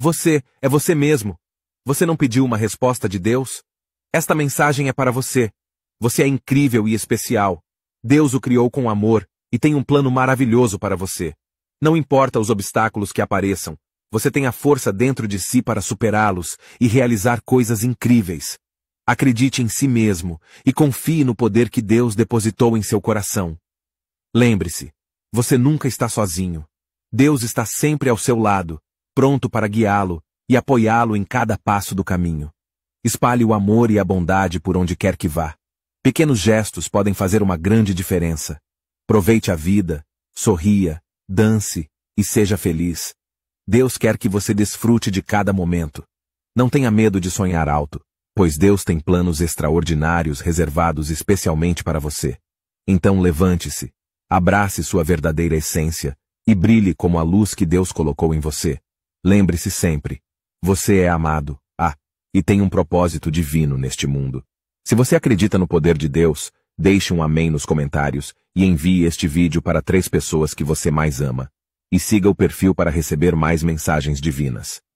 Você é você mesmo. Você não pediu uma resposta de Deus? Esta mensagem é para você. Você é incrível e especial. Deus o criou com amor e tem um plano maravilhoso para você. Não importa os obstáculos que apareçam, você tem a força dentro de si para superá-los e realizar coisas incríveis. Acredite em si mesmo e confie no poder que Deus depositou em seu coração. Lembre-se, você nunca está sozinho. Deus está sempre ao seu lado pronto para guiá-lo e apoiá-lo em cada passo do caminho. Espalhe o amor e a bondade por onde quer que vá. Pequenos gestos podem fazer uma grande diferença. Aproveite a vida, sorria, dance e seja feliz. Deus quer que você desfrute de cada momento. Não tenha medo de sonhar alto, pois Deus tem planos extraordinários reservados especialmente para você. Então levante-se, abrace sua verdadeira essência e brilhe como a luz que Deus colocou em você. Lembre-se sempre: você é amado, ah, e tem um propósito divino neste mundo. Se você acredita no poder de Deus, deixe um amém nos comentários e envie este vídeo para três pessoas que você mais ama. E siga o perfil para receber mais mensagens divinas.